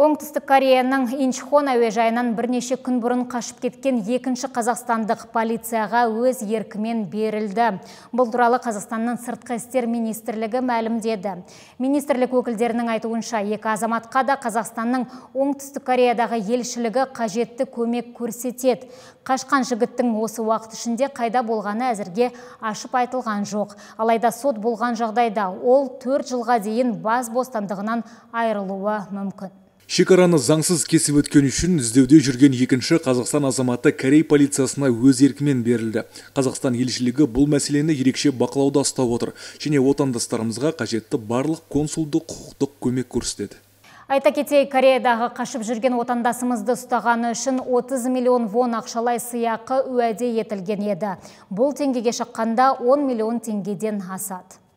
Оңтүстік Кореяның Инчхон әуежайынан бірнеше күн бұрын қашып кеткен екінші қазақстандық полицияға өз еркімен берілді. Бұл туралы Қазақстанның сыртқы істер министрлігі мәлімдеді. Министрлік өкілдерінің айтуынша екі азаматқа да Қазақстанның Оңтүстік Кореядағы елшілігі қажетті көмек көрсетеді. Қашқан жігіттің осы уақыт ішінде қайда болғаны әзірге ашып айтылған жоқ. Алайда сот болған жағдайда ол 4 жылға дейін бас бостандығынан айырылуы мүмкін шекараны заңсыз кесіп өткен үшін іздеуде жүрген екінші қазақстан азаматы корей полициясына өз еркімен берілді қазақстан елшілігі бұл мәселені ерекше бақылауда ұстап отыр және отандастарымызға қажетті барлық консулдық құқықтық көмек көрсетеді айта кетейік кореядағы қашып жүрген отандасымызды ұстағаны үшін 30 миллион вон ақшалай сыйақы уәде етілген еді бұл теңгеге шыққанда 10 миллион теңгеден асады